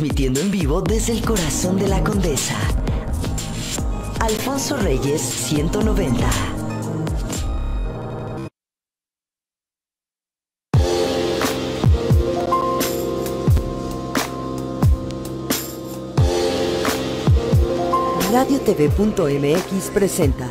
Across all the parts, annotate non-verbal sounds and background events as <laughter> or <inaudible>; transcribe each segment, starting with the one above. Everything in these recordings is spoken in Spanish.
transmitiendo en vivo desde el corazón de la condesa. Alfonso Reyes 190. Radio RadioTV.mx presenta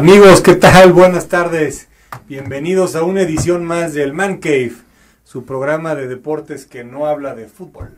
Amigos, ¿qué tal? Buenas tardes. Bienvenidos a una edición más del Man Cave, su programa de deportes que no habla de fútbol.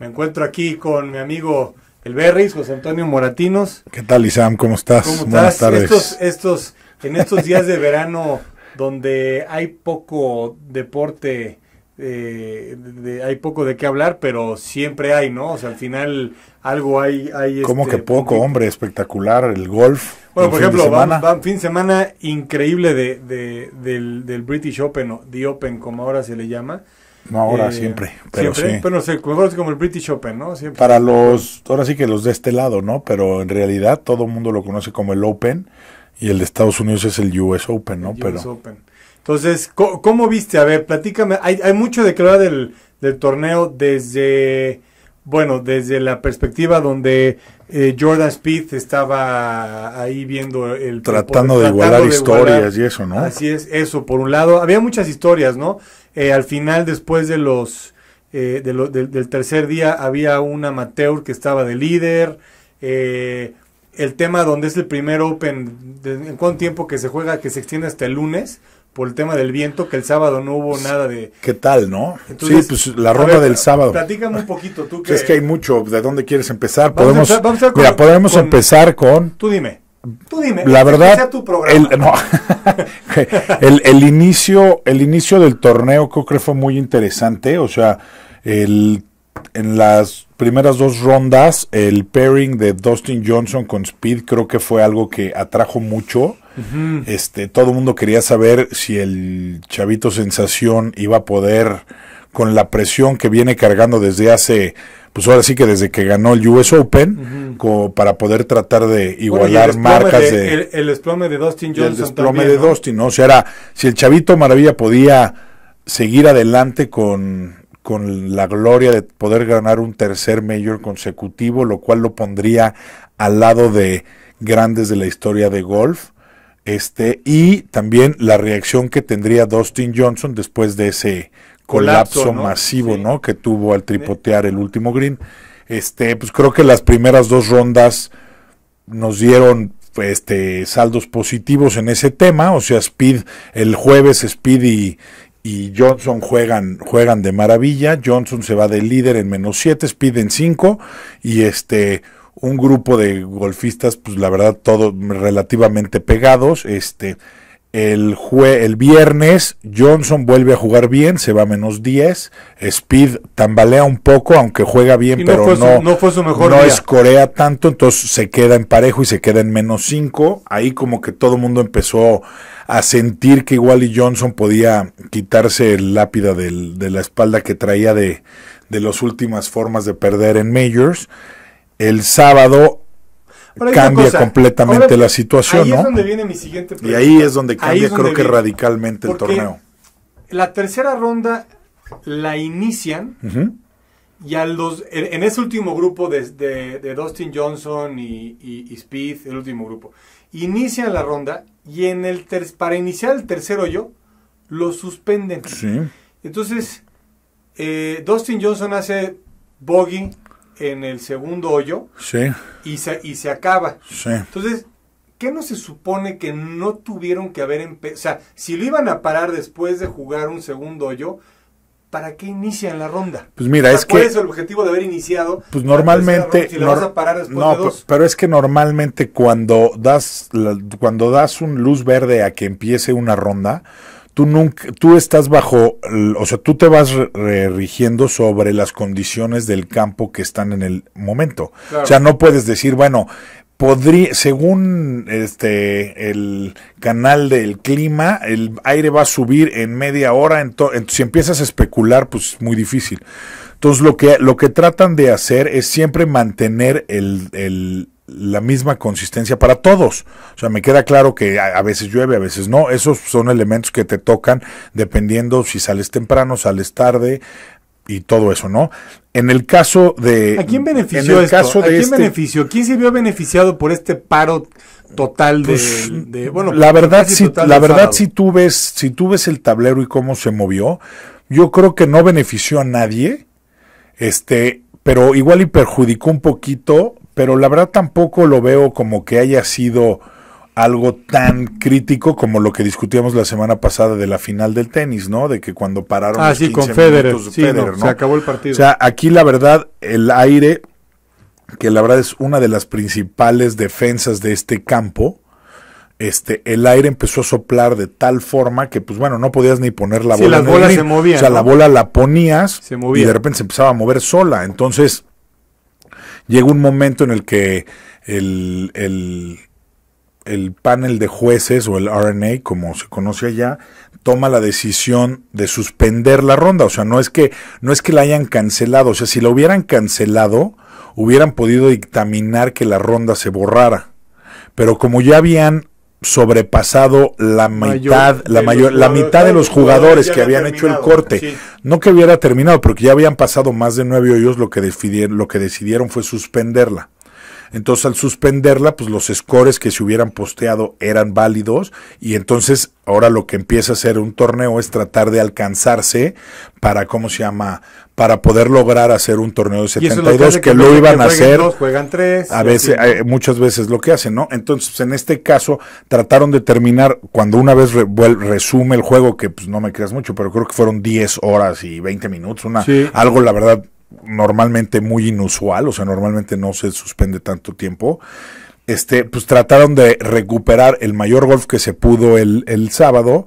Me encuentro aquí con mi amigo El Berris, José Antonio Moratinos. ¿Qué tal, Isam? ¿Cómo estás? ¿Cómo Buenas tardes. Estos, estos, en estos días de verano donde hay poco deporte eh, de, hay poco de qué hablar, pero siempre hay, ¿no? O sea, al final algo hay. hay Como que este, poco, hombre, espectacular el golf. Bueno, por ejemplo, va, un fin de semana increíble de, de, del, del, British Open, o The Open, como ahora se le llama. No, ahora eh, siempre, pero siempre, sí. Pero se sé, como el British Open, ¿no? Siempre. Para los, ahora sí que los de este lado, ¿no? Pero en realidad todo el mundo lo conoce como el Open y el de Estados Unidos es el US Open, ¿no? US pero, Open. Entonces, ¿cómo, viste? A ver, platícame. Hay, mucho de que hablar del, torneo desde, bueno, desde la perspectiva donde eh, Jordan Spieth estaba ahí viendo el... Tratando de igualar historias y eso, ¿no? Así es, eso, por un lado. Había muchas historias, ¿no? Eh, al final, después de los... Eh, del tercer día había un amateur que estaba de líder. el tema donde es el primer Open, en cuánto tiempo que se juega, que se extiende hasta el lunes, por el tema del viento, que el sábado no hubo pues, nada de... ¿Qué tal, no? sí, pues la ronda del sábado. Platícame un poquito tú. <laughs> Que... Es que hay mucho, ¿de dónde quieres empezar? podemos, empezar, con, podemos empezar con... Tú dime, tú dime. La verdad, <laughs> El, el, inicio, el inicio del torneo creo que fue muy interesante, o sea, el, en las primeras dos rondas, el pairing de Dustin Johnson con Speed creo que fue algo que atrajo mucho. Este, todo el mundo quería saber si el chavito sensación iba a poder con la presión que viene cargando desde hace, pues ahora sí que desde que ganó el US Open, como para poder tratar de igualar marcas de, el, el, de Dustin Johnson. El esplome de Dustin, ¿no? O sea, si el chavito maravilla podía seguir adelante con con la gloria de poder ganar un tercer mayor consecutivo, lo cual lo pondría al lado de grandes de la historia de golf. Este, y también la reacción que tendría Dustin Johnson después de ese colapso, masivo ¿no? que tuvo al tripotear el último green. Este, pues creo que las primeras dos rondas nos dieron este, saldos positivos en ese tema. O sea, Speed, el jueves Speed y, y Johnson juegan, juegan de maravilla. Johnson se va de líder en menos 7, Speed en 5 y este un grupo de golfistas, pues la verdad, todos relativamente pegados. Este, el, el viernes Johnson vuelve a jugar bien, se va a menos 10. Speed tambalea un poco, aunque juega bien, pero no, no, fue su mejor no escorea tanto, entonces se queda en parejo y se queda en menos 5. Ahí como que todo el mundo empezó a sentir que igual y Johnson podía quitarse el lápida de la espalda que traía de, de las últimas formas de perder en Majors. El sábado cambia completamente la situación. Ahí ¿no? es donde viene mi siguiente pregunta. Y ahí es donde cambia, creo que radicalmente el torneo. La tercera ronda la inician y a los, en ese último grupo de, de, Dustin Johnson y, y, Speed, el último grupo, inician la ronda y en el para iniciar el tercer hoyo lo suspenden. Sí. Entonces, eh, Dustin Johnson hace bogey en el segundo hoyo sí. y, se, y se acaba. Entonces, ¿qué no se supone que no tuvieron que haber empezado? O sea, si lo iban a parar después de jugar un segundo hoyo, ¿para qué inician la ronda? Pues mira, es que... ¿Cuál es el objetivo de haber iniciado? Pues normalmente... Si no, Pero, es que normalmente cuando das, cuando das un luz verde a que empiece una ronda tú nunca, tú estás bajo, o sea, tú te vas rigiendo sobre las condiciones del campo que están en el momento. O sea, no puedes decir, bueno, podría, según este el canal del clima, el aire va a subir en media hora, entonces si empiezas a especular, pues es muy difícil. Entonces lo que, lo que tratan de hacer es siempre mantener el, el, la misma consistencia para todos. O sea, me queda claro que a, veces llueve, a veces no. Esos son elementos que te tocan dependiendo si sales temprano, sales tarde y todo eso, ¿no? En el caso de... ¿A quién benefició el Caso de ¿A quién este benefició? ¿Quién se vio beneficiado por este paro total de, pues, Bueno, la verdad, si, la verdad si, tú ves, si tú ves el tablero y cómo se movió, yo creo que no benefició a nadie, este, pero igual y perjudicó un poquito pero la verdad tampoco lo veo como que haya sido algo tan crítico como lo que discutíamos la semana pasada de la final del tenis, ¿no? De que cuando pararon ah, los no, se acabó el partido. O sea, aquí la verdad el aire que la verdad es una de las principales defensas de este campo, este, el aire empezó a soplar de tal forma que, pues bueno, no podías ni poner la bola. se O sea, la bola la ponías y de repente se empezaba a mover sola. Entonces, llega un momento en el que el, panel de jueces o el RNA, como se conoce allá, toma la decisión de suspender la ronda. O sea, no es que, no es que la hayan cancelado. O sea, si la hubieran cancelado, hubieran podido dictaminar que la ronda se borrara. Pero como ya habían sobrepasado la mitad, la mayor, la mitad de los jugadores que habían hecho el corte. No que hubiera terminado, porque ya habían pasado más de nueve hoyos, lo que lo que decidieron fue suspenderla. Entonces al suspenderla, pues los scores que se hubieran posteado eran válidos y entonces ahora lo que empieza a hacer un torneo es tratar de alcanzarse para, ¿cómo se llama? Para poder lograr hacer un torneo de 72 que, que, lo iban a hacer. Dos, juegan tres. A veces, eh, muchas veces lo que hacen, ¿no? Entonces pues, en este caso trataron de terminar, cuando una vez resume el juego, que pues no me creas mucho, pero creo que fueron 10 horas y 20 minutos, una, algo la verdad normalmente muy inusual, o sea, normalmente no se suspende tanto tiempo. Este, pues trataron de recuperar el mayor golf que se pudo el, sábado,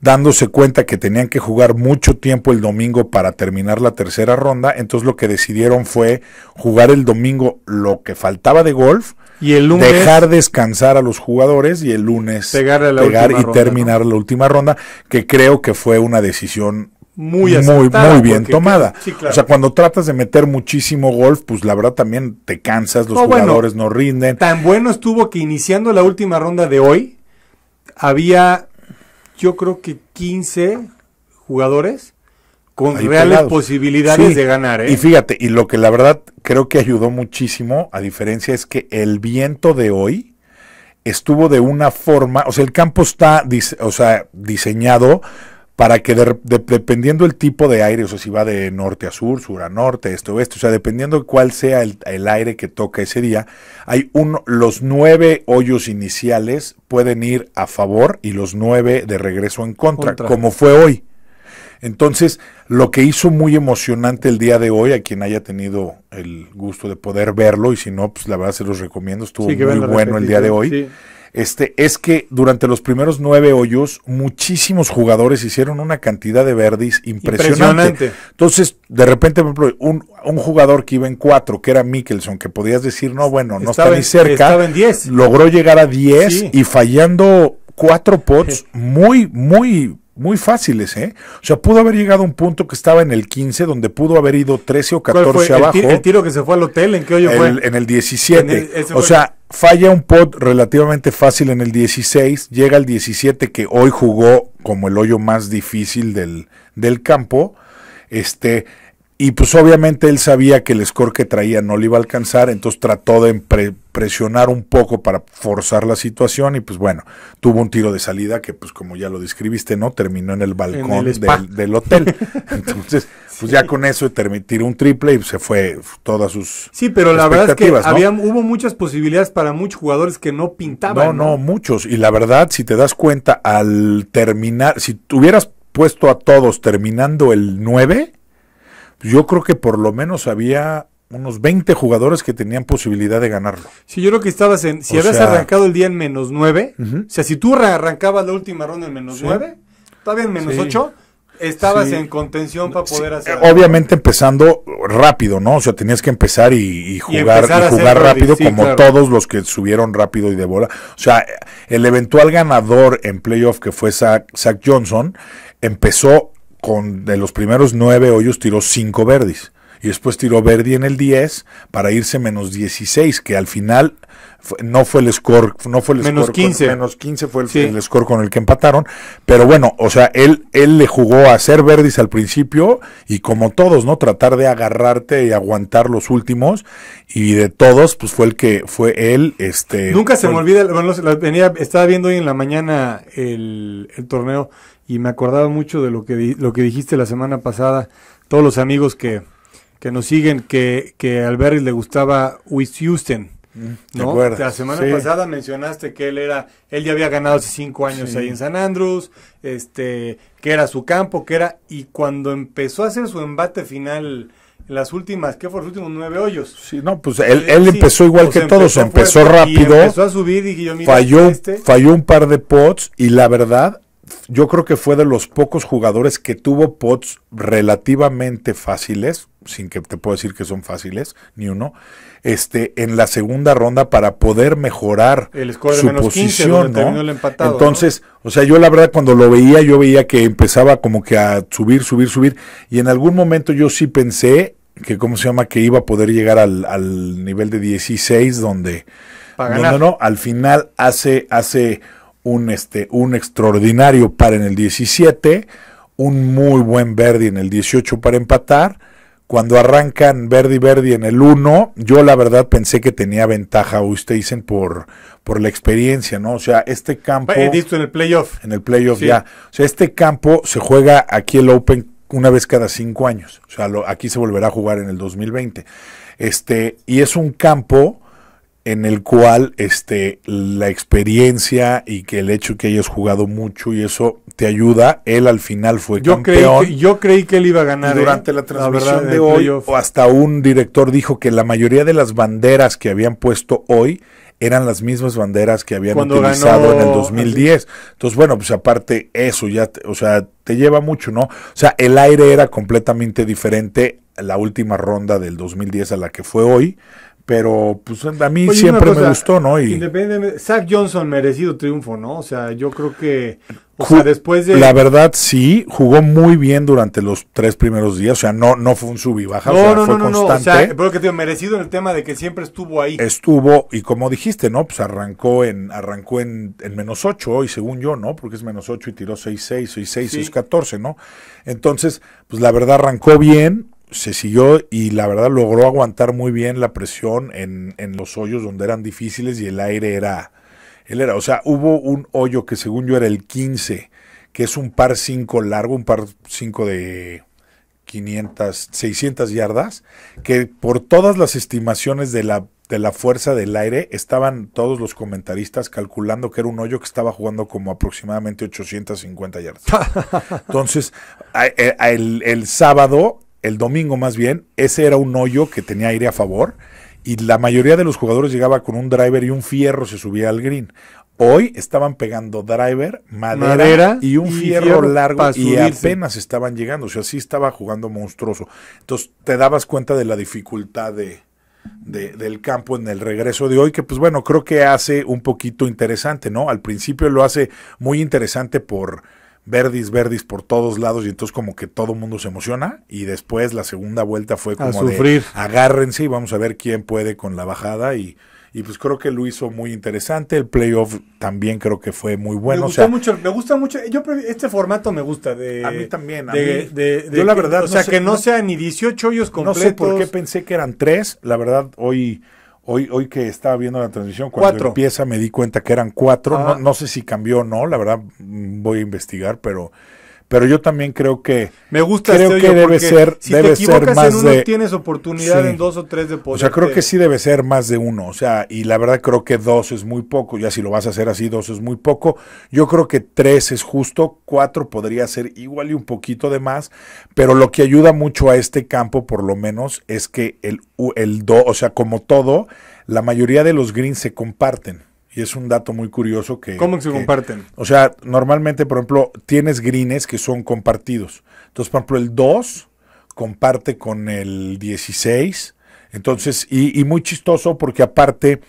dándose cuenta que tenían que jugar mucho tiempo el domingo para terminar la tercera ronda, entonces lo que decidieron fue jugar el domingo lo que faltaba de golf, y el dejar descansar a los jugadores y el lunes pegar, y terminar la última ronda, que creo que fue una decisión muy muy, bien tomada. O sea, cuando tratas de meter muchísimo golf, pues la verdad también te cansas, los jugadores no rinden. Tan bueno estuvo que iniciando la última ronda de hoy, había yo creo que 15 jugadores con reales posibilidades de ganar. ¿eh? Y fíjate, y lo que la verdad creo que ayudó muchísimo, a diferencia es que el viento de hoy estuvo de una forma, o sea, el campo está, o sea, diseñado para que dependiendo el tipo de aire, o sea, si va de norte a sur, sur a norte, este oeste, o sea, dependiendo cuál sea el, aire que toca ese día, hay uno, los nueve hoyos iniciales pueden ir a favor y los nueve de regreso en contra, como fue hoy. Entonces, lo que hizo muy emocionante el día de hoy, a quien haya tenido el gusto de poder verlo, y si no, pues la verdad se los recomiendo, estuvo muy bueno el día de hoy este, es que durante los primeros nueve hoyos muchísimos jugadores hicieron una cantidad de verdis impresionante. impresionante. Entonces, de repente, por ejemplo, un, jugador que iba en cuatro, que era Mickelson, que podías decir, no, bueno, no está ni cerca, logró llegar a diez. y fallando cuatro pots <laughs> muy, muy muy fáciles, ¿eh? O sea, pudo haber llegado a un punto que estaba en el 15, donde pudo haber ido 13 o 14 abajo. El, tiro que se fue al hotel, ¿en qué hoyo fue? en el 17. o sea, falla un pot relativamente fácil en el 16, llega al 17 que hoy jugó como el hoyo más difícil del, del campo. Este, y pues obviamente él sabía que el score que traía no le iba a alcanzar, entonces trató de presionar un poco para forzar la situación y pues bueno, tuvo un tiro de salida que pues como ya lo describiste, ¿no? Terminó en el balcón del, hotel. <laughs> Entonces, pues ya con eso tiró un triple y se fue todas sus... Sí, pero la verdad que hubo muchas posibilidades para muchos jugadores que no pintaban. No, no, muchos. Y la verdad, si te das cuenta, al terminar, si hubieras puesto a todos terminando el 9, yo creo que por lo menos había unos 20 jugadores que tenían posibilidad de ganarlo. Si yo creo que estabas en. Si habías arrancado el día en menos 9, o sea, si tú arrancabas la última ronda en menos 9, todavía en menos ocho, 8. Estabas en contención para poder hacer. Obviamente empezando rápido, ¿no? O sea, tenías que empezar y, jugar, jugar rápido, como todos los que subieron rápido y de bola. O sea, el eventual ganador en playoff que fue Zach Johnson empezó con de los primeros nueve hoyos tiró cinco verdes y después tiró Verdi en el 10 para irse menos 16, que al final no fue el score, no fue el menos 15. menos 15 fue el, score con el que empataron, pero bueno, o sea, él él le jugó a hacer Verdis al principio y como todos, ¿no? Tratar de agarrarte y aguantar los últimos y de todos pues fue el que fue él este Nunca se me olvida, estaba viendo hoy en la mañana el, el torneo y me acordaba mucho de lo que lo que dijiste la semana pasada, todos los amigos que que nos siguen que, que a le gustaba With Houston. Mm, ¿no? La semana pasada mencionaste que él era, él ya había ganado hace cinco años ahí en San Andrews, este, que era su campo, que era, y cuando empezó a hacer su embate final, las últimas, ¿qué fue? Los últimos nueve hoyos. Sí, no, pues él, él empezó igual que todos, empezó rápido. empezó a subir y falló, este". falló un par de pots y la verdad, yo creo que fue de los pocos jugadores que tuvo pots relativamente fáciles, sin que te puedo decir que son fáciles, ni uno, este, en la segunda ronda para poder mejorar el score de su menos posición. empatado, Entonces, o sea, yo la verdad cuando lo veía, yo veía que empezaba como que a subir, subir, subir, y en algún momento yo sí pensé que, ¿cómo se llama?, que iba a poder llegar al, nivel de 16, donde... no, al final hace, hace un, este, un extraordinario par en el 17, un muy buen Verdi en el 18 para empatar. Cuando arrancan Verdi Verdi en el 1, yo la verdad pensé que tenía ventaja dicen por, por la experiencia, ¿no? O sea, este campo. He visto en el playoff. En el playoff ya. O sea, este campo se juega aquí el Open una vez cada cinco años. O sea, aquí se volverá a jugar en el 2020. Este, y es un campo en el cual este, la experiencia y que el hecho que hayas jugado mucho y eso te ayuda. Él al final fue yo yo creí que él iba a ganar. ¿eh? Durante la transmisión de hoy, hasta un director dijo que la mayoría de las banderas que habían puesto hoy eran las mismas banderas que habían utilizado en el 2010. Entonces, bueno, pues aparte eso ya, o sea, te lleva mucho, ¿no? O sea, el aire era completamente diferente la última ronda del 2010 a la que fue hoy pero pues a mí siempre me gustó, ¿no? Y independientemente, Zach Johnson merecido triunfo, ¿no? O sea, yo creo que o sea, después de la verdad sí jugó muy bien durante los tres primeros días, o sea, no no fue un sub y baja, no, o no, fue no, no, constante. o sea, que te merecido en el tema de que siempre estuvo ahí. Estuvo y como dijiste, ¿no? Pues arrancó en arrancó en, menos ocho hoy, según yo, ¿no? Porque es menos ocho y tiró 6 6, seis, 6, 6 14, ¿no? Entonces, pues la verdad arrancó bien, se siguió y la verdad logró aguantar muy bien la presión en, los hoyos donde eran difíciles y el aire era, él era, o sea, hubo un hoyo que según yo era el 15, que es un par 5 largo, un par 5 de 500, 600 yardas, que por todas las estimaciones de la, de la fuerza del aire estaban todos los comentaristas calculando que era un hoyo que estaba jugando como aproximadamente 850 yardas. <laughs> Entonces, eh, el sábado el domingo más bien, ese era un hoyo que tenía aire a favor y la mayoría de los jugadores llegaba con un driver y un fierro se subía al green. Hoy estaban pegando driver, madera, y un fierro, largo y apenas estaban llegando. O sea, sí estaba jugando monstruoso. Entonces te dabas cuenta de la dificultad del campo en el regreso de hoy, que pues bueno, creo que hace un poquito interesante, ¿no? Al principio lo hace muy interesante por verdis, verdis por todos lados y entonces como que todo el mundo se emociona y después la segunda vuelta fue como sufrir. de agárrense y vamos a ver quién puede con la bajada y, y pues creo que lo hizo muy interesante. El playoff también creo que fue muy bueno. Me gusta mucho, me gusta mucho. Yo este formato me gusta de. A mí también. yo la verdad. O sea que no, no sea ni 18 hoyos completos. No sé por qué pensé que eran tres. La verdad hoy Hoy, hoy que estaba viendo la transmisión, cuando cuatro. empieza me di cuenta que eran cuatro. No, ah. no, sé si cambió o no, la verdad mm, voy a investigar, pero pero yo también creo que me gusta creo este que debe ser debe ser más de, tienes oportunidad en dos o tres de o sea creo que sí debe ser más de uno o sea y la verdad creo que dos es muy poco ya si lo vas a hacer así dos es muy poco yo creo que tres es justo cuatro podría ser igual y un poquito de más pero lo que ayuda mucho a este campo por lo menos es que el el do o sea como todo la mayoría de los greens se comparten y es un dato muy curioso que... ¿Cómo se comparten? O sea, normalmente, por ejemplo, tienes greens que son compartidos. Entonces, por ejemplo, el 2 comparte con el 16. Entonces, y, muy chistoso porque aparte,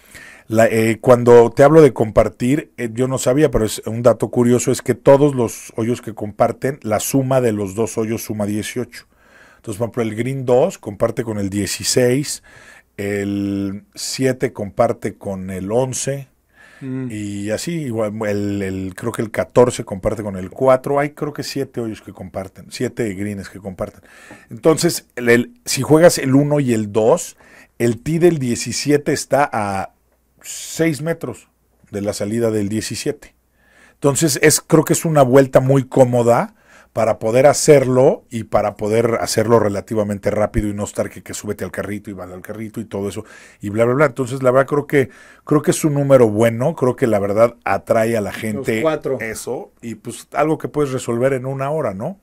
eh, cuando te hablo de compartir, eh, yo no sabía, pero es un dato curioso, es que todos los hoyos que comparten, la suma de los dos hoyos suma 18. Entonces, por ejemplo, el Green 2 comparte con el 16, el 7 comparte con el 11, Mm. Y así, igual, el, creo que el 14 comparte con el 4. Hay creo que 7 hoyos que comparten, 7 greens que comparten. Entonces, si juegas el 1 y el 2, el tee del 17 está a 6 metros de la salida del 17. Entonces, es, creo que es una vuelta muy cómoda para poder hacerlo y para poder hacerlo relativamente rápido y no estar que, que súbete al carrito y vale al carrito y todo eso y bla, bla, bla. Entonces, la verdad, creo que, creo que es un número bueno, creo que la verdad atrae a la gente eso y pues algo que puedes resolver en una hora, ¿no?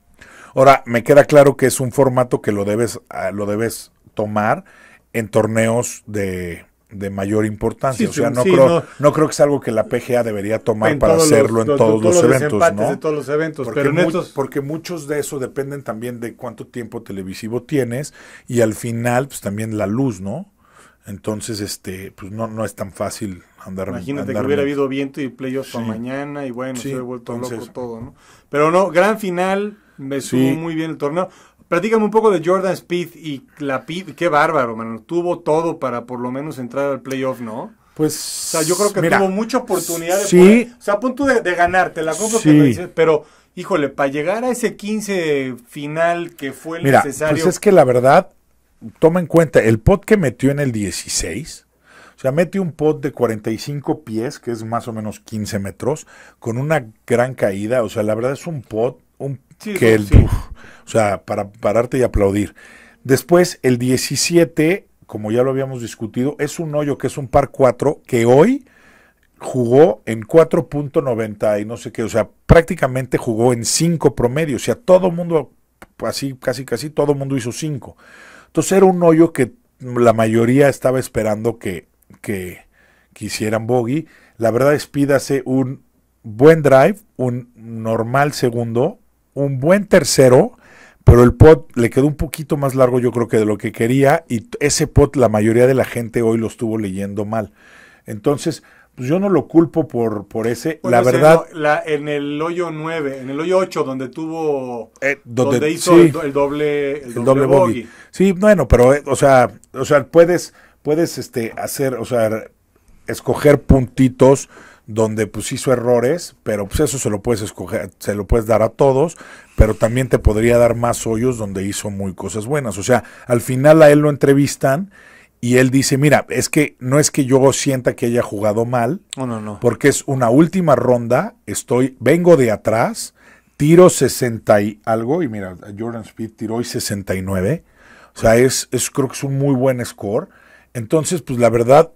Ahora, me queda claro que es un formato que lo debes, ah, lo debes tomar en torneos de, de mayor importancia. o sea, no, creo, no, creo que es algo que la PGA debería tomar para hacerlo en todos, los, eventos, ¿no? De todos los eventos, porque, muchos de eso dependen también de cuánto tiempo televisivo tienes y al final, pues también la luz, ¿no? Entonces, este, pues no, no es tan fácil andar. Imagínate que hubiera habido viento y playoffs mañana y bueno, se hubiera vuelto loco todo, ¿no? Pero no, gran final, me subió muy bien el torneo. Platícame un poco de Jordan Speed y Clapid. Qué bárbaro, man, Tuvo todo para por lo menos entrar al playoff, ¿no? Pues. O sea, yo creo que tuvo mucha oportunidad de. Sí. o sea, a punto de, ganarte, la compro dices, pero. Híjole, para llegar a ese 15 final que fue el pues necesario. Pues es que la verdad, toma en cuenta, el pot que metió en el 16, o sea, mete un pot de 45 pies, que es más o menos 15 metros, con una gran caída. O sea, la verdad es un pot, un que el, o sea, para pararte y aplaudir. Después, el 17, como ya lo habíamos discutido, es un hoyo que es un par 4 que hoy jugó en 4.90 y no sé qué, o sea, prácticamente jugó en 5 promedio, o sea, todo mundo, así, casi, casi, todo el mundo hizo 5. Entonces era un hoyo que la mayoría estaba esperando que, que, quisieran hicieran bogey. La verdad es un buen drive, un normal segundo, un buen tercero, pero el pot le quedó un poquito más largo yo creo que de lo que quería y ese pot la mayoría de la gente hoy lo estuvo leyendo mal. Entonces, pues yo no lo culpo por, por ese. la verdad. En, el hoyo 9, en el hoyo 8, donde tuvo. Eh, donde, hizo el, doble. El, doble, Sí, bueno, pero, eh, o sea, o sea puedes, puedes este, hacer, o sea, escoger puntitos donde pues hizo errores, pero pues eso se lo puedes escoger, se lo puedes dar a todos, pero también te podría dar más hoyos donde hizo muy cosas buenas. O sea, al final a él lo entrevistan y él dice, mira, es que no es que yo sienta que haya jugado mal, oh, no, no. porque es una última ronda, estoy, vengo de atrás, tiro 60 y algo, y mira, Jordan Speed tiró hoy 69, o sea, es, es creo que es un muy buen score. Entonces, pues la verdad,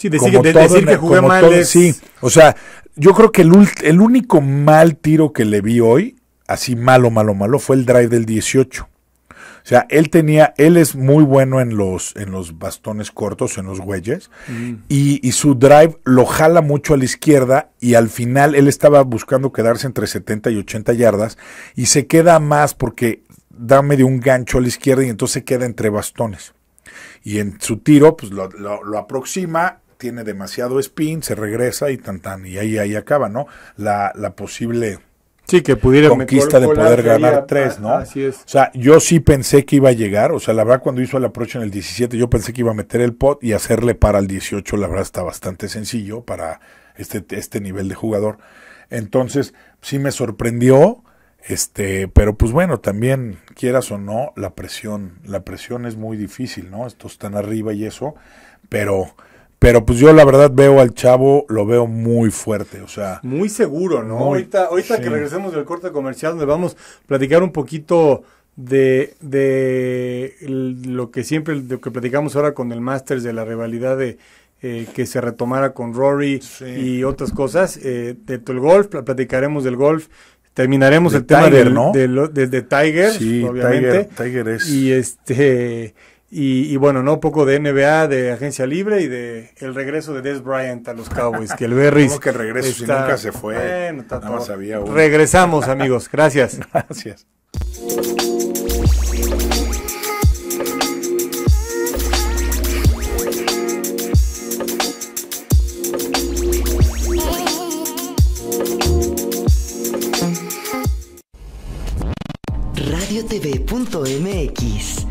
Sí, decir, decir que jugué mal Sí, o sea, yo creo que el, el único mal tiro que le vi hoy, así malo, malo, malo, fue el drive del 18. O sea, él tenía, él es muy bueno en los, en los bastones cortos, en los güeyes, mm. y, su drive lo jala mucho a la izquierda y al final él estaba buscando quedarse entre 70 y 80 yardas y se queda más porque da medio un gancho a la izquierda y entonces se queda entre bastones. Y en su tiro, pues lo, lo aproxima, tiene demasiado spin, se regresa y tan tan, y ahí, ahí acaba, ¿no? La, la posible sí, que pudiera conquista de poder ganar tres, ¿no? Así es. O sea, yo sí pensé que iba a llegar, o sea, la verdad cuando hizo el approach en el 17, yo pensé que iba a meter el pot y hacerle para el 18, la verdad está bastante sencillo para este, este nivel de jugador. Entonces, sí me sorprendió, este, pero pues bueno, también quieras o no, la presión, la presión es muy difícil, ¿no? Estos están arriba y eso, pero pero pues yo la verdad veo al chavo, lo veo muy fuerte, o sea. Muy seguro, ¿no? ahorita ahorita que regresemos del corte comercial, donde vamos a platicar un poquito de, de lo que siempre, lo que platicamos ahora con el Masters, de la rivalidad de, eh, que se retomara con Rory y otras cosas. Eh, del golf, platicaremos del golf. Terminaremos el tema del, ¿no? de, Tiger, sí, obviamente. Tiger, Tiger es. Y este. Y, bueno, no poco de NBA, de agencia libre y de el regreso de Des Bryant a los Cowboys, que el <laughs> Berry que regreso si nunca se fue? Bueno, está nada Regresamos, amigos. Gracias. <laughs> Gracias. RadioTV.mx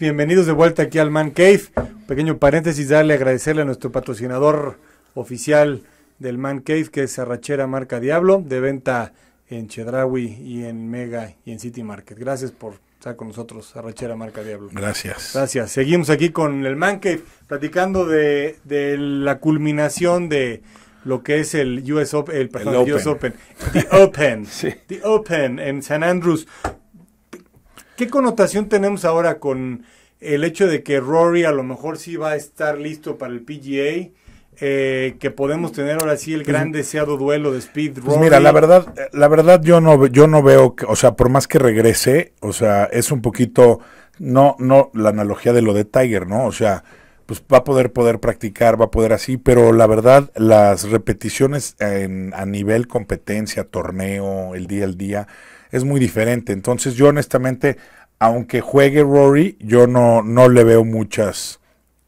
bienvenidos de vuelta aquí al Man Cave. Pequeño paréntesis, darle agradecerle a nuestro patrocinador oficial del Man Cave, que es Arrachera Marca Diablo, de venta en Chedrawi y en Mega y en City Market. Gracias por estar con nosotros, Arrachera Marca Diablo. Gracias. Gracias. Seguimos aquí con el Man Cave, platicando de, la culminación de lo que es el US Open, el, Open. The Open. <laughs> The Open en San Andrews. ¿Qué connotación tenemos ahora con el hecho de que Rory a lo mejor sí va a estar listo para el PGA? Eh, que podemos tener ahora sí el pues gran deseado duelo de Speed pues Rory. mira, la verdad, la verdad yo no, yo no veo, o sea, por más que regrese, o sea, es un poquito, no, no, la analogía de lo de Tiger, ¿no? O sea, pues va a poder poder practicar, va a poder así, pero la verdad, las repeticiones a nivel competencia, torneo, el día al día, es muy diferente. Entonces yo honestamente, aunque juegue Rory, yo no, no le veo muchas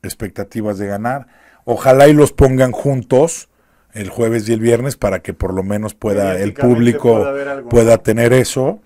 expectativas de ganar. Ojalá y los pongan juntos el jueves y el viernes para que por lo menos pueda el público pueda, tener eso.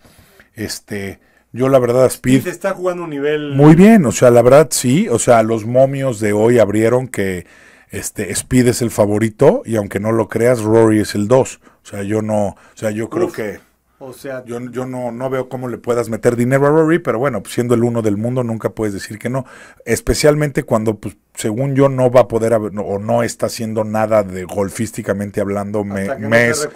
Este, yo la verdad Speed, está jugando un nivel muy bien, o sea, la verdad sí, o sea, los momios de hoy abrieron que este Speed es el favorito y aunque no lo creas, Rory es el 2. O sea, yo no, o sea, yo creo que o sea, yo, yo no, no veo cómo le puedas meter dinero a Rory, pero bueno, pues, siendo el uno del mundo nunca puedes decir que no. Especialmente cuando, pues, según yo, no va a poder o no está haciendo nada de golfísticamente hablando mes, mes,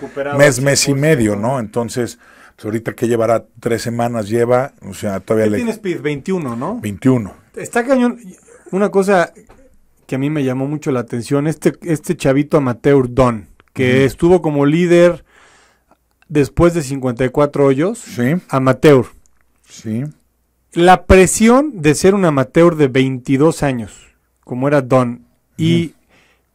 mes y medio, ¿no? Entonces, pues, ahorita que llevará tres semanas lleva, o sea, todavía tiene Speed? 21, ¿no? 21. Está cañón. Una cosa que a mí me llamó mucho la atención, este, este chavito amateur Don, que estuvo como líder después de 54 hoyos, amateur. Sí. La presión de ser un amateur de 22 años, como era Don, y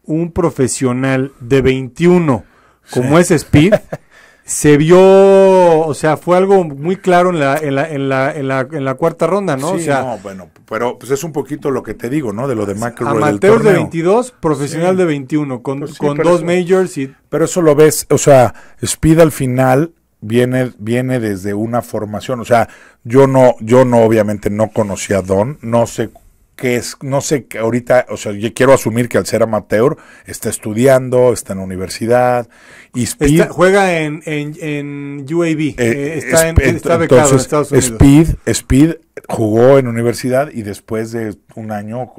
un profesional de 21, como es Speed, <laughs> se vio, o sea, fue algo muy claro en la, en la, en la, en la, cuarta ronda, ¿no? Sí, o sea, no, bueno, pero pues es un poquito lo que te digo, ¿no? De lo de McElroy Amateur de 22, profesional de 21, con, pues con dos majors y... Pero eso lo ves, o sea, Speed al final viene, viene desde una formación, o sea, yo no, yo no, obviamente no conocía a Don, no sé que es, no sé, ahorita, o sea, yo quiero asumir que al ser amateur está estudiando, está en universidad. Y Speed, juega en, en, eh, está, en, en Estados Unidos. Speed, Speed jugó en universidad y después de un año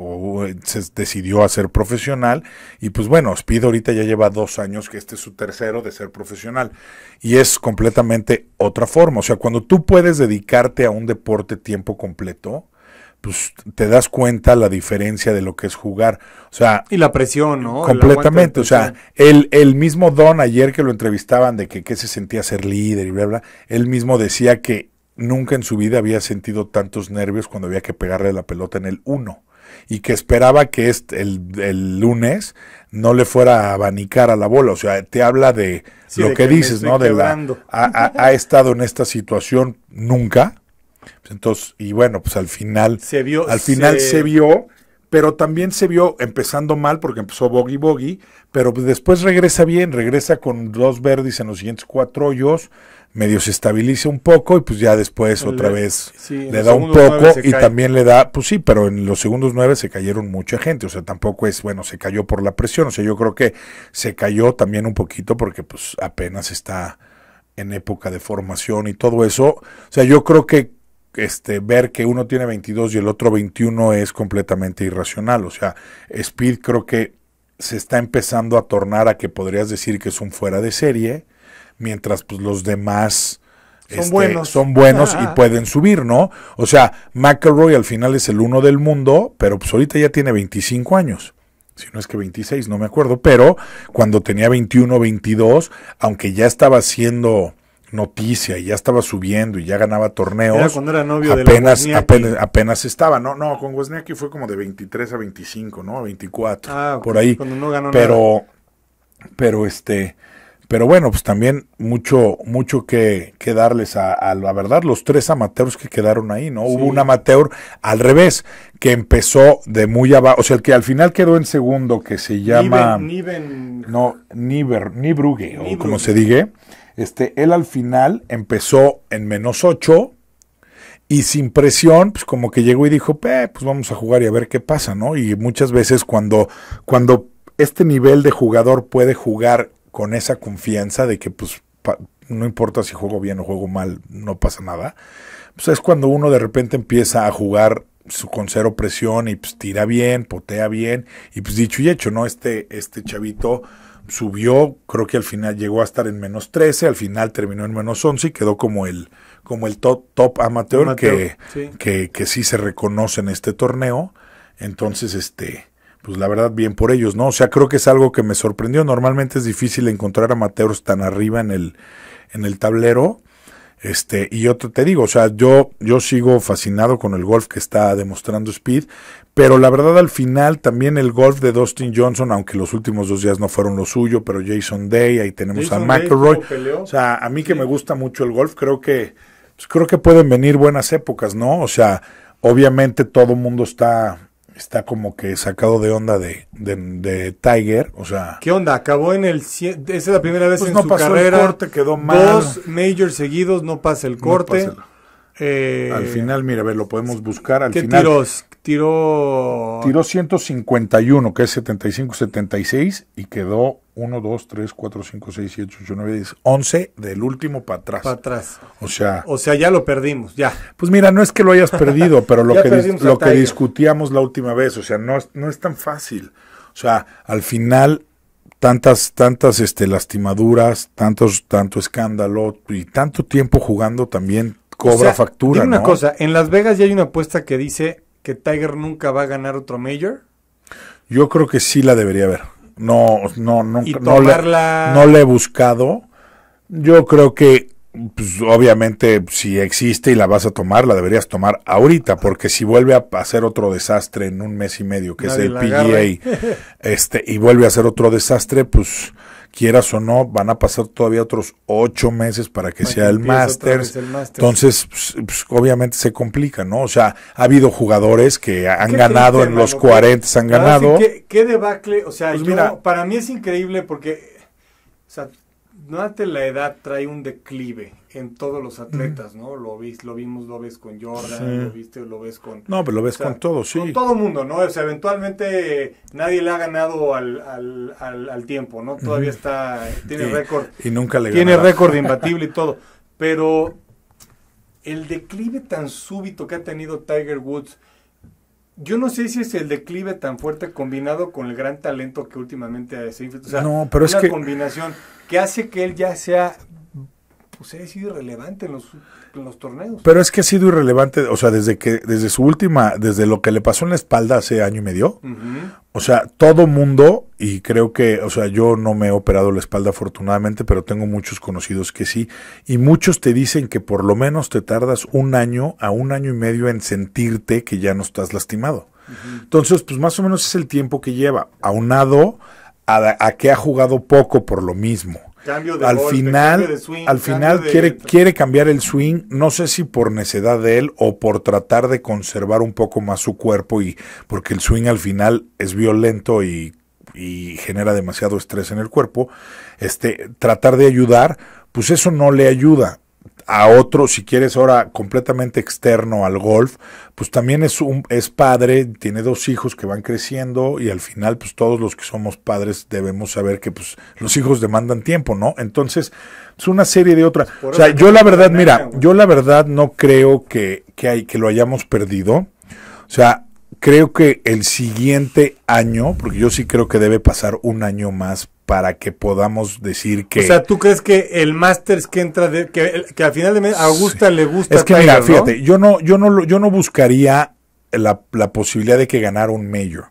se decidió a ser profesional. Y pues bueno, Speed ahorita ya lleva dos años, que este es su tercero de ser profesional. Y es completamente otra forma. O sea, cuando tú puedes dedicarte a un deporte tiempo completo, pues te das cuenta la diferencia de lo que es jugar. O sea, y la presión, ¿no? Completamente. O sea, el, el mismo Don ayer que lo entrevistaban de que, se sentía ser líder y bla, bla, él mismo decía que nunca en su vida había sentido tantos nervios cuando había que pegarle la pelota en el 1 y que esperaba que este, el, lunes no le fuera a abanicar a la bola. O sea, te habla de lo que, dices, ¿no? De la, ha, estado en esta situación nunca pues entonces, y bueno, pues al final se vio, al final se... vio, pero también se vio empezando mal porque empezó bogey bogey, pero pues después regresa bien, regresa con dos verdes en los siguientes cuatro hoyos, medio se estabiliza un poco y pues ya después otra vez le da un poco y también le da, pues sí, pero en los segundos nueve se cayeron mucha gente, o sea, tampoco es, bueno, se cayó por la presión, o sea, yo creo que se cayó también un poquito porque pues apenas está en época de formación y todo eso, o sea, yo creo que este, ver que uno tiene 22 y el otro 21 es completamente irracional. O sea, Speed creo que se está empezando a tornar a que podrías decir que es un fuera de serie, mientras pues, los demás son este, buenos, son buenos y pueden subir, ¿no? O sea, McElroy al final es el uno del mundo, pero pues, ahorita ya tiene 25 años. Si no es que 26, no me acuerdo, pero cuando tenía 21, 22, aunque ya estaba siendo noticia y ya estaba subiendo y ya ganaba torneos. apenas, apenas, apenas estaba, no, no, con Wozniacki fue como de 23 a 25, ¿no? A 24, ah, por ahí. pero, pero este, pero bueno, pues también mucho, mucho que, darles a, la verdad los tres amateurs que quedaron ahí, ¿no? Hubo un amateur al revés, que empezó de muy abajo, o sea, el que al final quedó en segundo, que se llama... Niven, No, ni o como se diga. Este, él al final empezó en menos 8 y sin presión, pues como que llegó y dijo, pues vamos a jugar y a ver qué pasa, ¿no? Y muchas veces cuando, cuando este nivel de jugador puede jugar con esa confianza de que pues no importa si juego bien o juego mal, no pasa nada, pues es cuando uno de repente empieza a jugar con cero presión y pues tira bien, potea bien. Y pues dicho y hecho, ¿no? Este, este chavito subió, creo que al final llegó a estar en menos 13, al final terminó en menos 11 y quedó como el, como el top, top amateur, que, sí. Que, sí se reconoce en este torneo. Entonces, este, pues la verdad, bien por ellos, ¿no? O sea, creo que es algo que me sorprendió. Normalmente es difícil encontrar amateurs tan arriba en el, en el tablero. Este, y yo te digo, o sea, yo, yo sigo fascinado con el golf que está demostrando Speed, pero la verdad al final también el golf de Dustin Johnson, aunque los últimos dos días no fueron lo suyo, pero Jason Day, ahí tenemos a McElroy. O sea, a mí que me gusta mucho el golf, creo que, pues, creo que pueden venir buenas épocas, ¿no? O sea, obviamente todo mundo está está como que sacado de onda de, de, de, Tiger, o sea... ¿Qué onda? Acabó en el... Esa es la primera vez pues en no su pasó carrera. El corte, quedó mal. Dos majors seguidos, no pasa el corte. Eh, al final, mira, a ver, lo podemos buscar. Al ¿Qué tiros? Tiró. Tiró 151, que es 75-76, y quedó 1, 2, 3, 4, 5, 6, 7, 8, 9, 10, 11 del último para atrás. Para atrás. O sea. O sea, ya lo perdimos, ya. Pues mira, no es que lo hayas perdido, pero lo, <laughs> que, lo que discutíamos la última vez, o sea, no, no es tan fácil. O sea, al final, tantas, tantas este, lastimaduras, tantos, tanto escándalo y tanto tiempo jugando también cobra o sea, factura. Dime una cosa, en Las Vegas ya hay una apuesta que dice que Tiger nunca va a ganar otro Major? Yo creo que sí la debería ver. No, no, no, ¿Y no, le, he buscado. Yo creo que pues, obviamente si existe y la vas a tomar, la deberías tomar ahorita, porque si vuelve a hacer otro desastre en un mes y medio, que es el PGA, este, y vuelve a hacer otro desastre, pues quieras o no, van a pasar todavía otros ocho meses para que sea el máster, Entonces, pues, pues, obviamente se complica, ¿no? O sea, ha habido jugadores que han ganado en los cuarentes, han ganado. ¿qué, debacle, o sea, pues para mí es increíble porque, o sea, durante la edad trae un declive en todos los atletas, ¿no? Lo lo vimos, lo ves con Jordan, lo viste, lo ves con... No, pero lo ves con todo, sí. Con todo mundo, ¿no? O sea, eventualmente nadie le ha ganado al, al, al, tiempo, ¿no? Todavía está, tiene récord. Y nunca le Tiene récord imbatible y <laughs> todo. Pero el declive tan súbito que ha tenido Tiger Woods, yo no sé si es el declive tan fuerte combinado con el gran talento que últimamente ha o sea, No, pero es que... combinación que hace que él ya sea pues ha sido irrelevante los, los, torneos. Pero es que ha sido irrelevante, o sea, desde que desde su última, desde lo que le pasó en la espalda hace año y medio, o sea, todo mundo, y creo que, o sea, yo no me he operado la espalda afortunadamente, pero tengo muchos conocidos que sí, y muchos te dicen que por lo menos te tardas un año a un año y medio en sentirte que ya no estás lastimado. Entonces, pues más o menos es el tiempo que lleva, aunado a, a que ha jugado poco por lo mismo al, final, al final, quiere, quiere cambiar el swing, no sé si por necedad de él o por tratar de conservar un poco más su cuerpo y porque el swing al final es violento y, y genera demasiado estrés en el cuerpo, este, tratar de ayudar, pues eso no le ayuda a otro, si quieres ahora completamente externo al golf, pues también es un es padre, tiene dos hijos que van creciendo y al final pues todos los que somos padres debemos saber que pues los hijos demandan tiempo, ¿no? Entonces, es una serie de otras. Pues o sea, yo la verdad, mira, yo la verdad no creo que hay que lo hayamos perdido. O sea, creo que el siguiente año, porque yo sí creo que debe pasar un año más para que podamos decir que... O sea, ¿tú crees que el Masters que entra, que, que al final de mes a Augusta le gusta... Es que mira, fíjate, yo, no, yo, no, yo no buscaría la, posibilidad de que ganara un mayor.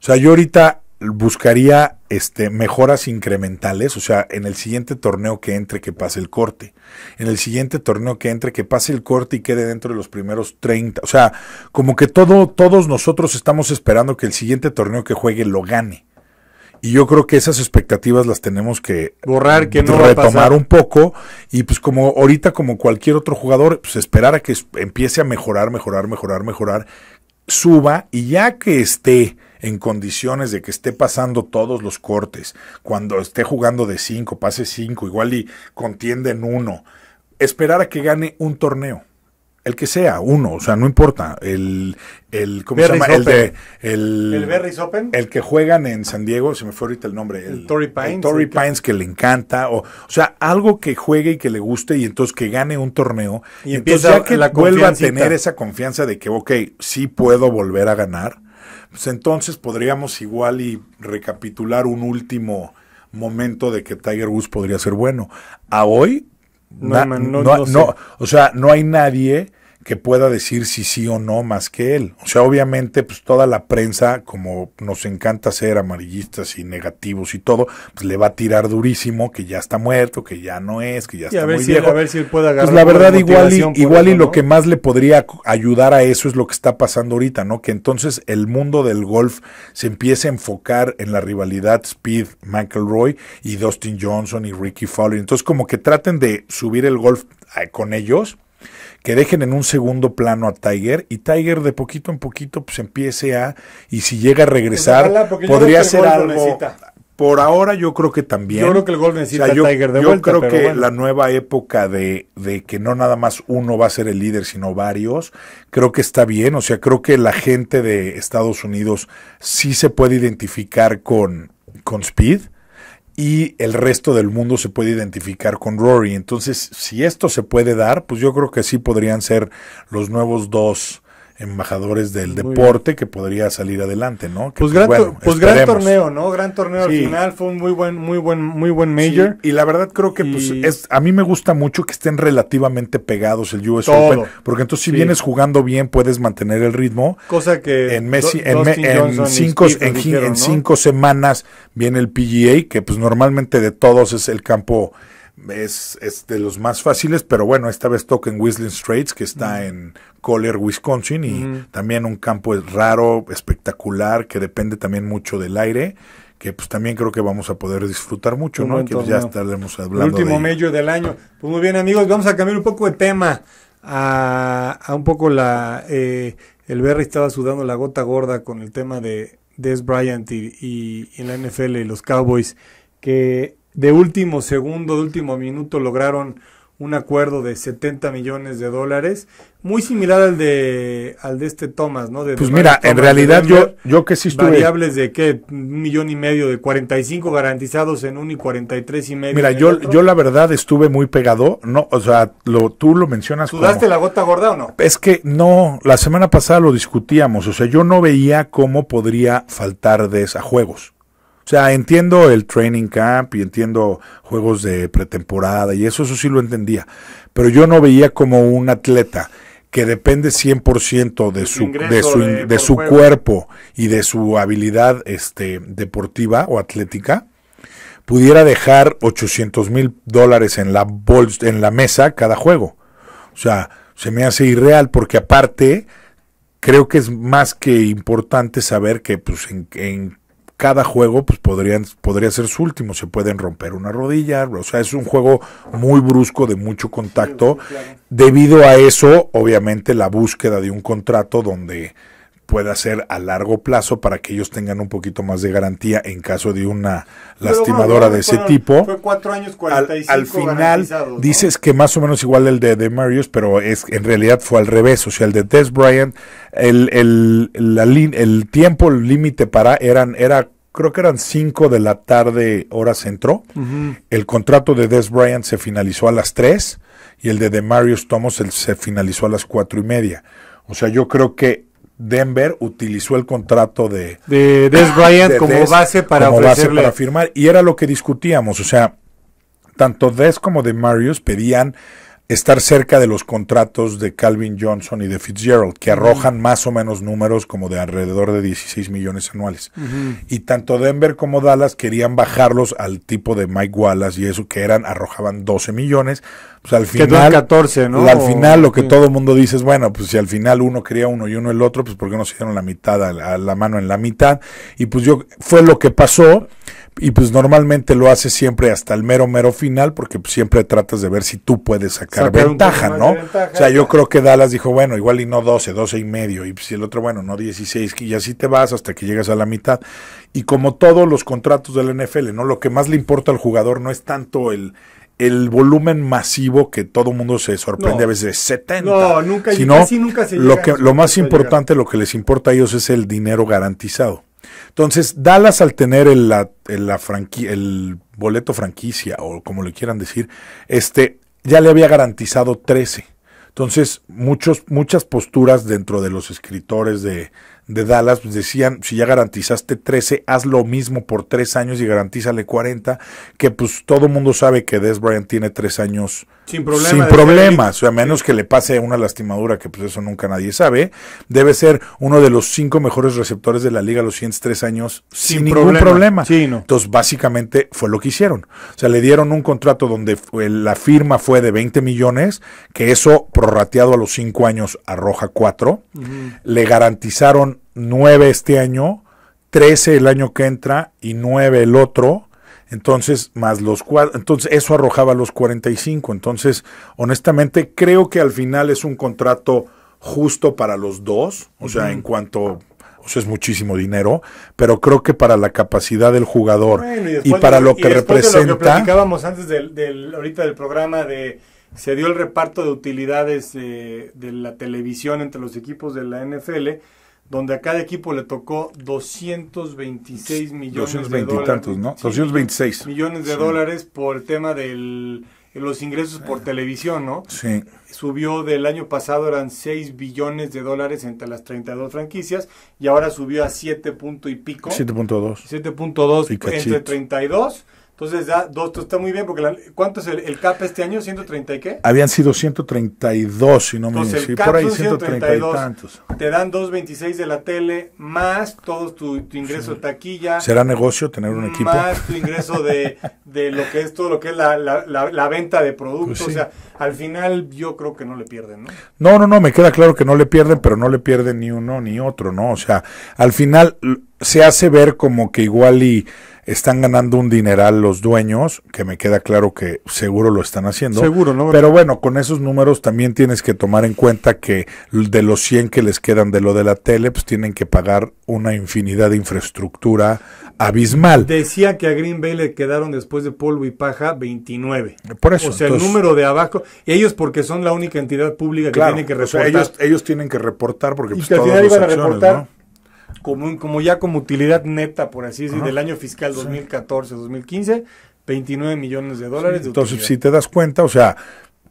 O sea, yo ahorita buscaría este, mejoras incrementales, o sea, en el siguiente torneo que entre que pase el corte, en el siguiente torneo que entre que pase el corte y quede dentro de los primeros 30, o sea, como que todo, todos nosotros estamos esperando que el siguiente torneo que juegue lo gane. Y yo creo que esas expectativas las tenemos que borrar, que no retomar un poco y pues como ahorita como cualquier otro jugador, pues esperar a que empiece a mejorar, mejorar, mejorar, mejorar, suba y ya que esté en condiciones de que esté pasando todos los cortes, cuando esté jugando de 5, pase 5, igual y contienda en 1, esperar a que gane un torneo el que sea, uno, o sea, no importa. El, el ¿cómo se llama? El, de, el, el, Open. El que juegan en San Diego, se me fue ahorita el nombre. El, Torrey Pines. Pines que... le encanta. O, sea, algo que juegue y que le guste y entonces que gane un torneo. Y empieza entonces, que la vuelva a tener esa confianza de que, ok, sí puedo volver a ganar, pues entonces podríamos igual y recapitular un último momento de que Tiger Woods podría ser bueno. A hoy no, no, o sea, no hay nadie que pueda decir si sí o no más que él. O sea, obviamente, pues toda la prensa, como nos encanta ser amarillistas y negativos y todo, pues le va a tirar durísimo que ya está muerto, que ya no es, que ya está muy viejo. A ver si él puede pues, agarrar. Pues la verdad, igual y, igual y lo que más le podría ayudar a eso es lo que está pasando ahorita, ¿no? Que entonces el mundo del golf se empiece a enfocar en la rivalidad Speed, McElroy y Dustin Johnson y Ricky Fowler. Entonces, como que traten de subir el golf eh, con ellos que dejen en un segundo plano a Tiger y Tiger de poquito en poquito pues empiece a y si llega a regresar podría ser algo por ahora yo creo que también yo creo que el Tiger yo creo que la nueva época de, de que no nada más uno va a ser el líder sino varios creo que está bien o sea creo que la gente de Estados Unidos sí se puede identificar con con Speed y el resto del mundo se puede identificar con Rory. Entonces, si esto se puede dar, pues yo creo que sí podrían ser los nuevos dos embajadores del deporte que podría salir adelante, ¿no? Pues, pues, gran, pues torneo, ¿no? Gran torneo al final, fue un muy buen, muy buen, muy buen major. Y la verdad creo que pues, es, a mí me gusta mucho que estén relativamente pegados el US Open, porque entonces si vienes jugando bien puedes mantener el ritmo. Cosa que en Messi, cinco semanas viene el PGA, que pues normalmente de todos es el campo es, de los más fáciles, pero bueno, esta vez toca en Whistling Straits, que está en Collier, Wisconsin, y también un campo raro, espectacular, que depende también mucho del aire, que pues también creo que vamos a poder disfrutar mucho, ¿no? ya estaremos hablando. El último medio del año. Pues muy bien, amigos, vamos a cambiar un poco de tema. A, un poco la. Eh, el Berry estaba sudando la gota gorda con el tema de Des Bryant y, y la NFL y los Cowboys, que de último segundo, de último minuto, lograron un acuerdo de 70 millones de dólares, muy similar al de al de este Thomas, ¿no? pues mira, en realidad yo yo que sí estuve variables de qué un millón y medio de 45 garantizados en uno y 43 y medio. Mira, yo yo la verdad estuve muy pegado, no, o sea, lo tú lo mencionas. ¿Sudaste la gota gorda o no? Es que no, la semana pasada lo discutíamos, o sea, yo no veía cómo podría faltar de esos juegos. O sea, entiendo el training camp y entiendo juegos de pretemporada y eso, eso sí lo entendía. Pero yo no veía como un atleta que depende 100% de su, de su, cuerpo y de su habilidad este, deportiva o atlética, pudiera dejar 800 mil dólares en la, en la mesa cada juego. O sea, se me hace irreal porque aparte creo que es más que importante saber que pues, en cada juego pues podrían, podría ser su último, se pueden romper una rodilla, o sea, es un juego muy brusco de mucho contacto. Debido a eso, obviamente, la búsqueda de un contrato donde pueda ser a largo plazo para que ellos tengan un poquito más de garantía en caso de una lastimadora de ese tipo. Fue cuatro años 45 al, al, final dices que más o menos igual el de, de, Marius, pero es en realidad fue al revés. O sea, el de Des Bryant, el, el, el tiempo límite para eran era creo que eran cinco de la tarde hora centro. El contrato de Des Bryant se finalizó a las tres y el de Marius Thomas se finalizó a las cuatro y media. O sea, yo creo que Denver utilizó el contrato de, de Des Bryant como base para como firmar. Y era lo que discutíamos. O sea, tanto Des como de Marius pedían estar cerca de los contratos de Calvin Johnson y de Fitzgerald, que arrojan más o menos números como de alrededor de 16 millones anuales. Y tanto Denver como Dallas querían bajarlos al tipo de Mike Wallace y eso que eran, arrojaban 12 millones. Pues al final... 14, ¿no? Al final lo que todo el mundo dice es, bueno, pues si al final uno quería uno y uno el otro, pues ¿por qué no se dieron la mitad, a la mano en la mitad? Y pues yo, fue lo que pasó y pues normalmente lo haces siempre hasta el mero mero final porque pues siempre tratas de ver si tú puedes sacar, ventaja, ¿no? o sea, yo creo que Dallas dijo, bueno, igual y no 12, 12 y medio pues, y el otro, bueno, no 16 y así te vas hasta que llegas a la mitad. Y como todos los contratos del NFL, ¿no? Lo que más le importa al jugador no es tanto el el volumen masivo que todo mundo se sorprende a veces 70. No, nunca, sino nunca se llega, lo que lo más importante, lo que les importa a ellos es el dinero garantizado. Entonces, Dallas al tener el, la, el, boleto franquicia, o como le quieran decir, este, ya le había garantizado 13. Entonces, muchos, muchas posturas dentro de los escritores de, Dallas pues, decían, si ya garantizaste 13, haz lo mismo por 3 años y garantízale 40, que pues todo mundo sabe que Des Bryant tiene 3 años sin Sin problemas, o a menos que le pase una lastimadura, que pues eso nunca nadie sabe. Debe ser uno de los cinco mejores receptores de la liga los 103 años sin, ningún problema. Entonces, básicamente fue lo que hicieron. O sea, le dieron un contrato donde la firma fue de 20 millones, que eso prorrateado a los cinco años arroja cuatro. Le garantizaron nueve este año, 13 el año que entra y nueve el otro entonces, más los entonces eso arrojaba los 45. Entonces, honestamente, creo que al final es un contrato justo para los dos. O sea, en cuanto o sea, es muchísimo dinero, pero creo que para la capacidad del jugador y, para lo que representa. De antes del, ahorita del programa de se dio el reparto de utilidades eh, de la televisión entre los equipos de la NFL donde a cada equipo le tocó 226 millones de dólares. 226. Millones de dólares por el tema de los ingresos por ah. televisión, ¿no? Sí. Subió del año pasado, eran 6 billones de dólares entre las 32 franquicias, y ahora subió a 7 punto y pico. 7.2. 7.2 entre 32 entonces, ya, dos, está muy bien, porque ¿cuánto es el, CAP este año? ¿130 y qué? Habían sido 132, si no me equivoco. por ahí 130 tantos. Te dan 2.26 de la tele, más todo tu, ingreso de taquilla. ¿Será negocio tener un equipo? Más tu ingreso de, lo que es todo lo que es la, venta de productos. Pues o sea, al final yo creo que no le pierden, ¿no? No, no, no, me queda claro que no le pierden, pero no le pierden ni uno ni otro, ¿no? O sea, al final se hace ver como que igual y están ganando un dineral los dueños, que me queda claro que seguro lo están haciendo. Seguro, ¿no? Pero bueno, con esos números también tienes que tomar en cuenta que de los 100 que les quedan de lo de la tele, pues tienen que pagar una infinidad de infraestructura abismal. Decía que a Green Bay le quedaron después de polvo y paja 29. Por eso. O sea, el número de abajo. Y ellos porque son la única entidad pública que tienen que reportar. ellos, tienen que reportar porque pues, todos como, como ya como utilidad neta, por así decir, del año fiscal 2014-2015, 29 millones de dólares. entonces, si te das cuenta, o sea,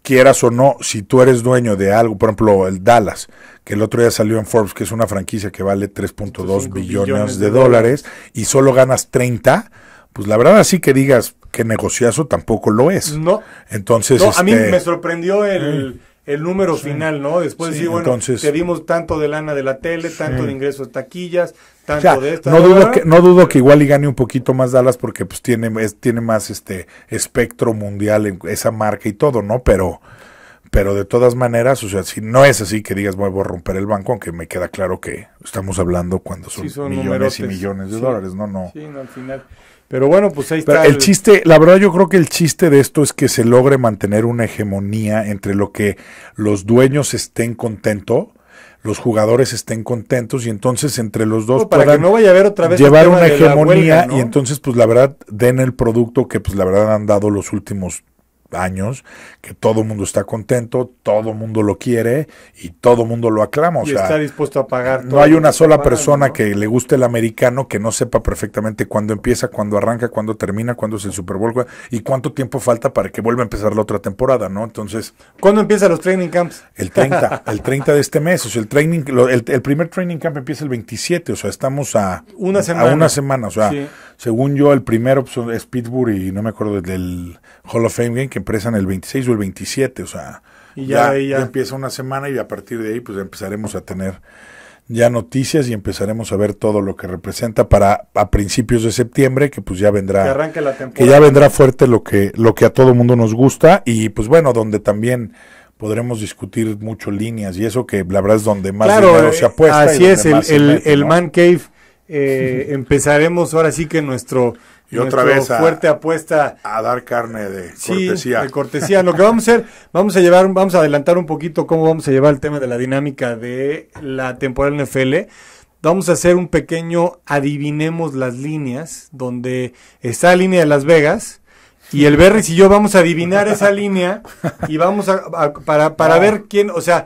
quieras o no, si tú eres dueño de algo, por ejemplo, el Dallas, que el otro día salió en Forbes, que es una franquicia que vale 3.2 billones, de, dólares, y solo ganas 30, pues la verdad así que digas que negociazo tampoco lo es. No. Entonces, a mí este, me sorprendió el el número final, ¿no? Después sí, bueno, dimos tanto de lana de la tele, tanto de ingresos de taquillas, tanto de esta. No dudo, que, no dudo que igual y gane un poquito más Dallas porque pues tiene, tiene más este espectro mundial en esa marca y todo, ¿no? Pero, pero de todas maneras, o sea, si no es así que digas voy a romper el banco, aunque me queda claro que estamos hablando cuando son, millones y millones de dólares, ¿no? No. Sí, no, al final. Pero bueno, pues ahí está. el chiste, la verdad yo creo que el chiste de esto es que se logre mantener una hegemonía entre lo que los dueños estén contentos, los jugadores estén contentos y entonces entre los dos para que no vaya a haber otra vez llevar una hegemonía y entonces pues la verdad den el producto que pues la verdad han dado los últimos años, que todo el mundo está contento, todo el mundo lo quiere y todo el mundo lo aclama. O sea, está dispuesto a pagar. no hay una sola persona que le guste el americano que no sepa perfectamente cuándo empieza, cuándo arranca, cuándo termina, cuándo es el Super Bowl y cuánto tiempo falta para que vuelva a empezar la otra temporada, ¿no? Entonces. ¿Cuándo empiezan los training camps? El 30, <laughs> el 30 de este mes. O sea, el, training, el, primer training camp empieza el 27, o sea, estamos a una semana. A una semana, o sea. Según yo, el primero es Pittsburgh y no me acuerdo del Hall of Fame Game que empiezan el 26 o el 27. O sea, ya, empieza una semana y a partir de ahí pues empezaremos a tener ya noticias y empezaremos a ver todo lo que representa para a principios de septiembre que pues ya vendrá que, ya vendrá fuerte lo que lo que a todo mundo nos gusta y pues bueno donde también podremos discutir mucho líneas y eso que la verdad es donde más dinero se eh, apuesta así es el, el, man cave eh, empezaremos ahora sí que nuestro otra vez fuerte apuesta a dar carne de cortesía. Sí, cortesía. Lo que vamos a hacer, vamos a llevar, vamos a adelantar un poquito cómo vamos a llevar el tema de la dinámica de la temporada NFL. Vamos a hacer un pequeño adivinemos las líneas, donde está la línea de Las Vegas. Y el Berris y yo vamos a adivinar esa línea y vamos a, para, ver quién, o sea,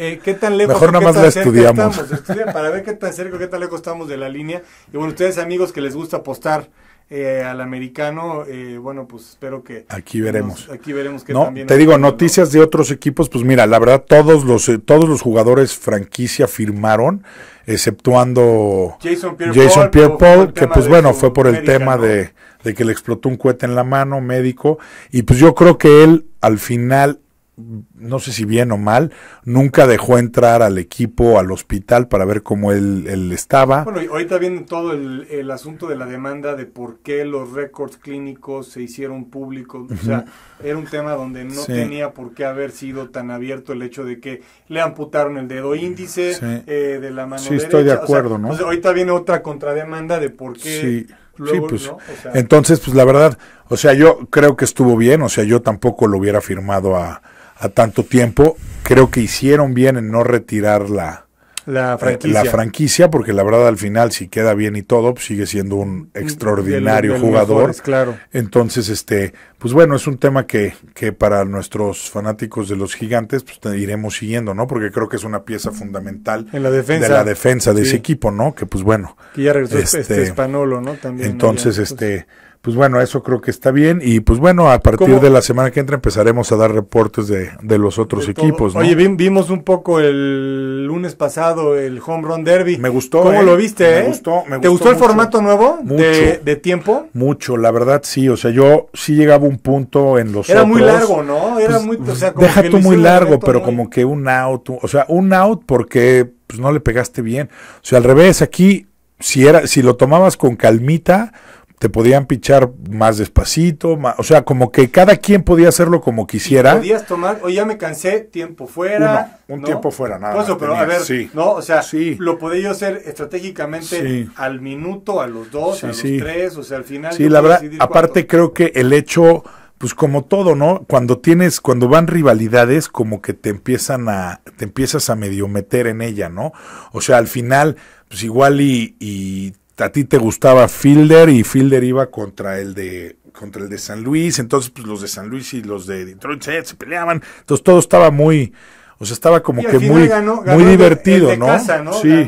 eh, qué tan lejos. Mejor nada más la estudiamos. para ver qué tan cerca qué tan lejos estamos de la línea. Y bueno, ustedes amigos que les gusta apostar. Eh, al americano, eh, bueno, pues espero que... Aquí veremos. aquí veremos que no, Te digo, noticias de otros equipos, pues mira, la verdad todos los, todos los jugadores franquicia firmaron, exceptuando Jason Pierre-Paul, Pierre que pues bueno, fue por el tema de, de que le explotó un cohete en la mano, médico, y pues yo creo que él al final no sé si bien o mal, nunca dejó entrar al equipo, al hospital, para ver cómo él, estaba. Bueno, y ahorita viene todo el, asunto de la demanda de por qué los récords clínicos se hicieron públicos. O sea, era un tema donde no tenía por qué haber sido tan abierto el hecho de que le amputaron el dedo índice eh, de la mano derecha. estoy de acuerdo, o sea, ¿no? ahorita viene otra contrademanda de por qué... sí, pues, entonces, pues la verdad, o sea, yo creo que estuvo bien, o sea, yo tampoco lo hubiera firmado a, a tanto tiempo. Creo que hicieron bien en no retirar la, la eh, franquicia. porque la verdad al final si queda bien y todo, pues, sigue siendo un mm, extraordinario jugador. Entonces, este, pues bueno, es un tema que, que para nuestros fanáticos de los gigantes, pues iremos siguiendo, ¿no? Porque creo que es una pieza fundamental en la defensa. de la defensa de ese equipo, ¿no? Que pues bueno. Que ya regresó este, Espanolo, ¿no? También entonces, este, pues bueno, eso creo que está bien. Y pues bueno, a partir de la semana que entra empezaremos a dar reportes de, los otros equipos. Oye, vimos un poco el lunes pasado el Home Run Derby. Me gustó. ¿Cómo ¿eh? lo viste? Me eh? gustó, ¿Te gustó, el formato nuevo de, tiempo? Mucho, la verdad sí. O sea, yo sí llegaba un punto en los. Era muy largo, ¿no? Era pues, muy. O tú muy largo, pero como que un out. O sea, un out porque pues, no le pegaste bien. O sea, al revés, aquí, si, era, si lo tomabas con calmita te podían pichar más despacito, o sea, como que cada quien podía hacerlo como quisiera. podías tomar, o ya me cansé, tiempo fuera. un tiempo fuera, nada. Eso, pero a ver, ¿no? O sea, lo podía yo hacer estratégicamente al minuto, a los dos, a los tres, o sea, al final. Sí, la verdad, aparte creo que el hecho, pues como todo, ¿no? Cuando tienes, cuando van rivalidades, como que te empiezan a, te empiezas a medio meter en ella, ¿no? O sea, al final, pues igual y, y a ti te gustaba Fielder y Fielder iba contra el de contra el de San Luis, entonces pues los de San Luis y los de Detroit se peleaban, entonces todo estaba muy o sea, estaba como que muy, muy divertido, ¿no? Casa, ¿no? Sí.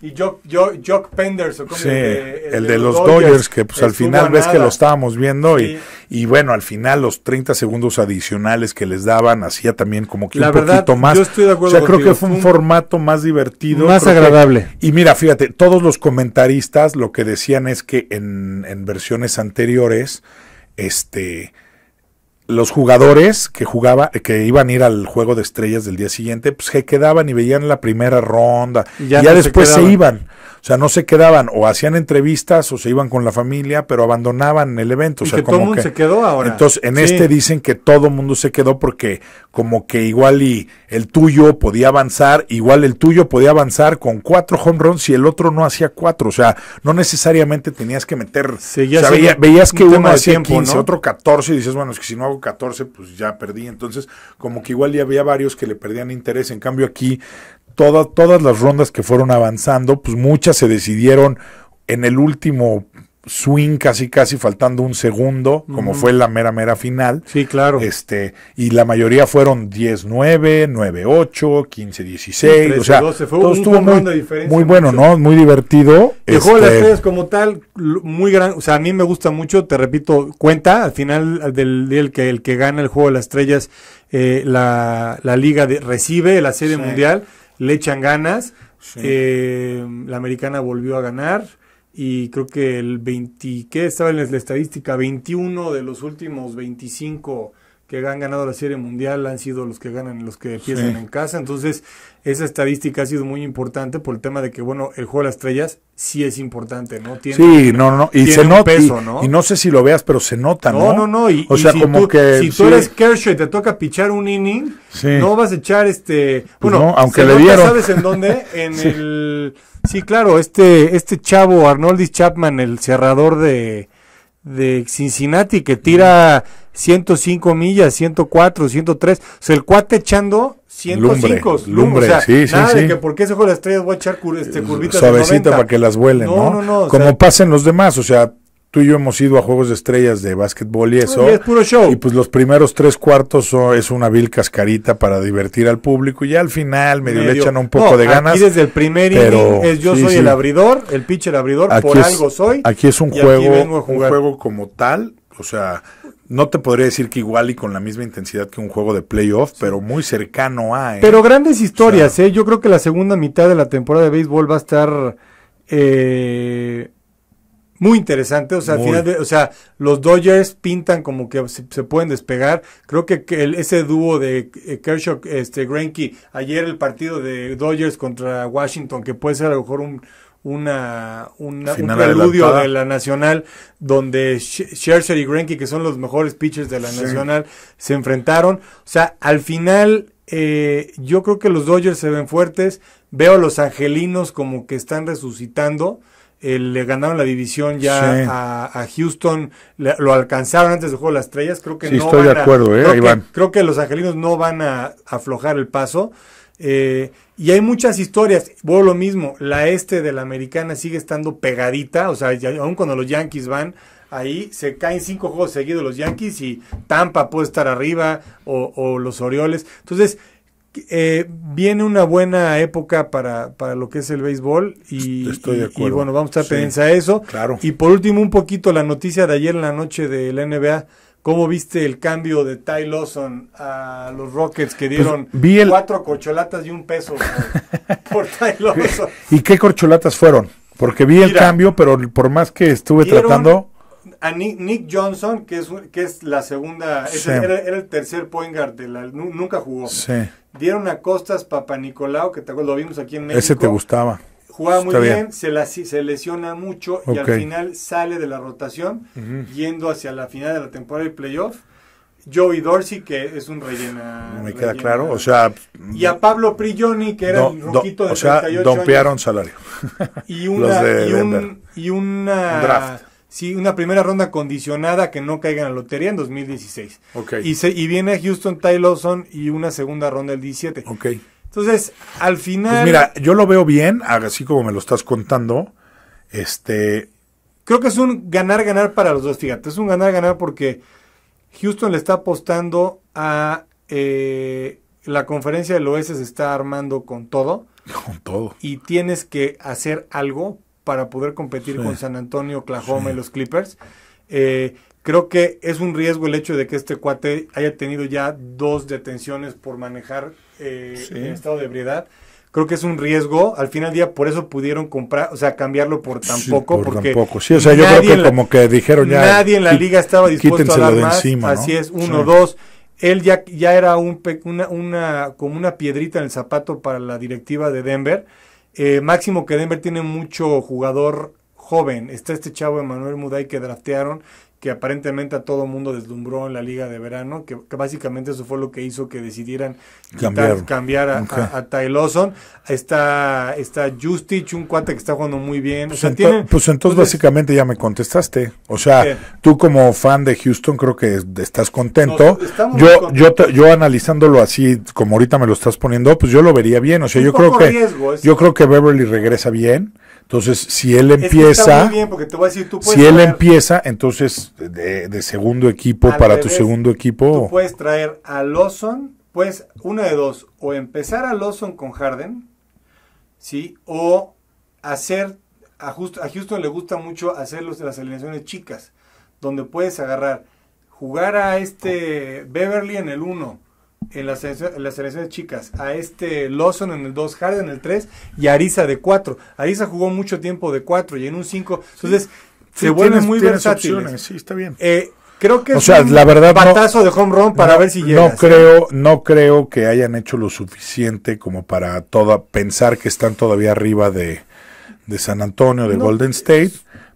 y Jock, Penders, sí, el, de, los, Dodgers, que pues al final ves que lo estábamos viendo y, y bueno, al final los 30 segundos adicionales que les daban hacía también como que un poquito más. Yo estoy de acuerdo. O sea, creo que fue un, formato más divertido. Más agradable. y mira, fíjate, todos los comentaristas lo que decían es que en, en versiones anteriores, este los jugadores que jugaba, que iban a ir al juego de estrellas del día siguiente, pues se quedaban y veían la primera ronda. Y ya, después se, iban. O sea, no se quedaban, o hacían entrevistas, o se iban con la familia, pero abandonaban el evento. o sea, todo el mundo se quedó ahora. Entonces, en este dicen que todo el mundo se quedó porque como que igual y el tuyo podía avanzar, igual el tuyo podía avanzar con cuatro home runs y el otro no hacía cuatro. O sea, no necesariamente tenías que meter. veías que uno hacía tiempo, otro 14 y dices, bueno, es que si no hago 14, pues ya perdí. Entonces, como que igual ya había varios que le perdían interés. En cambio, aquí, todas todas las rondas que fueron avanzando, pues muchas se decidieron en el último swing casi casi faltando un segundo, como fue la mera mera final. Sí, claro. Este, y la mayoría fueron 10-9, 9-8, 15-16, Fue muy, bueno, ¿no? Muy divertido. el juego de las estrellas como tal muy gran, o sea, a mí me gusta mucho, te repito, cuenta al final del el que el que gana el juego de las estrellas eh, la, liga recibe la serie mundial, le echan ganas, eh, la americana volvió a ganar y creo que el 20, ¿qué estaba en la estadística? 21 de los últimos 25 que han ganado la Serie Mundial han sido los que ganan, los que empiezan en casa. Entonces, esa estadística ha sido muy importante por el tema de que, bueno, el juego de las estrellas sí es importante, ¿no? Tiene, sí, no, no, y se nota. y, ¿no? sé si lo veas, pero se nota, ¿no? No, no, no. Y, o sea, si tú, que. Si eres Kershaw y te toca pichar un inning, no vas a echar este. Pues bueno, aunque le dieron. ¿Sabes en dónde? <laughs> En el. Sí, claro, este, este chavo, Arnoldis Chapman, el cerrador de de Cincinnati que tira 105 millas, 104, 103. O sea, el cuate echando 105. Lumbre, lumbre o sea, sí, nada De que porque ese juego de las estrellas voy a echar este, eh, curvitas Suavecita de para que las vuelen, ¿no? No, no, Como pasen los demás, o sea, tú y yo hemos ido a juegos de estrellas de básquetbol y ah, eso. Es puro show. Y pues los primeros tres cuartos son, es una vil cascarita para divertir al público. Y ya al final medio, le echan un poco de ganas. Aquí desde el primer es yo soy el abridor, el pitcher abridor, por algo soy. Aquí es un juego, un juego como tal. O sea, no te podría decir que igual y con la misma intensidad que un juego de playoff, pero muy cercano a. ¿eh? Pero grandes historias, ¿eh? Yo creo que la segunda mitad de la temporada de béisbol va a estar. Eh, muy interesante. O sea, o sea, los Dodgers pintan como que se, pueden despegar. Creo que ese dúo de eh, Kershaw, este Greinke, ayer el partido de Dodgers contra Washington, que puede ser a lo mejor un una, un preludio de la Nacional donde Scherzer y Greinke, que son los mejores pitchers de la Nacional, se enfrentaron. O sea, al final eh, yo creo que los Dodgers se ven fuertes. Veo a los angelinos como que están resucitando le ganaron la división ya a, Houston, lo alcanzaron antes del juego de las estrellas, creo que sí, estoy de acuerdo, ¿eh? a, creo, que, los angelinos no van a aflojar el paso. Eh, y hay muchas historias, vuelvo lo mismo, la este de la americana sigue estando pegadita, o sea, aún cuando los Yankees van, ahí se caen cinco juegos seguidos los Yankees y Tampa puede estar arriba o, o los Orioles. Entonces, eh, viene una buena época para, para, lo que es el béisbol y, bueno, vamos a pensar a eso. Claro. Y por último, un poquito la noticia de ayer en la noche de la NBA. ¿Cómo viste el cambio de Ty Lawson a los Rockets que pues, dieron cuatro corcholatas y un peso <laughs> por, Ty Lawson? ¿Y qué corcholatas fueron? Porque vi el cambio, pero por más que estuve tratando a Nick, Johnson, que es, que es la segunda, era, el tercer point guard, nunca jugó. Sí. Dieron a Costas Papa Nicolau, que te lo vimos aquí en México. Ese te gustaba. Jugaba muy bien, Se, lesiona mucho y al final sale de la rotación, yendo hacia la final de la temporada de playoff. Joey Dorsey, que es un rellena. me queda claro, o sea. Y a Pablo Prigioni, que era el roquito de o sea, dompearon salario. Y <laughs> una, y, una. draft sí, una primera ronda condicionada que no caiga en la lotería en 2016. Y, se, y viene Houston Ty Lawson y una segunda ronda el 17. Entonces, al final... Pues mira, yo lo veo bien, así como me lo estás contando. Este... Creo que es un ganar-ganar para los dos, fíjate. Es un ganar-ganar porque Houston le está apostando a... Eh, la conferencia del OS se está armando con todo. <laughs> Con todo. Y tienes que hacer algo para poder competir con San Antonio, Oklahoma y los Clippers. Eh, creo que es un riesgo el hecho de que este cuate haya tenido ya dos detenciones por manejar eh, en estado de ebriedad. Creo que es un riesgo. Al final del día, por eso pudieron comprar, o sea, cambiarlo por tampoco. por porque tampoco. Sí, o sea, yo creo que como que dijeron ya. Nadie en la liga estaba dispuesto a dar más. Así es, uno, dos. Él ya, ya era un, una, como una piedrita en el zapato para la directiva de Denver eh, máximo que Denver tiene mucho jugador joven. Está este chavo Emanuel Muday que draftearon que aparentemente a todo mundo deslumbró en la liga de verano, que, básicamente eso fue lo que hizo que decidieran quitar, cambiar a, okay. a, Está, Justich, un cuate que está jugando muy bien. Pues, pues, entonces, pues, básicamente ya me contestaste. O sea, tú como fan de Houston creo que estás contento. yo, yo, yo analizándolo así, como ahorita me lo estás poniendo, pues yo lo vería bien. O sea, yo creo, que, yo creo que Beverly regresa bien. Entonces, si él empieza, si él empieza, entonces de, segundo equipo para tu segundo equipo. puedes traer a Lawson, pues una de dos, o empezar a Lawson con Harden, sí, o hacer a Houston, le gusta mucho hacer los, las alineaciones chicas, donde puedes agarrar, jugar a este oh. Beverly en el 1, en las, en las selecciones chicas, a este Lawson en el 2, Harden en el 3 y Ariza de 4. Ariza jugó mucho tiempo de 4 y en un 5. Entonces, se vuelve muy versátil. está bien. Eh, creo que o es sea, un la verdad, batazo de home run para ver si llega. No ¿eh? creo, no creo que hayan hecho lo suficiente como para toda, pensar que están todavía arriba de, de San Antonio, de Golden State.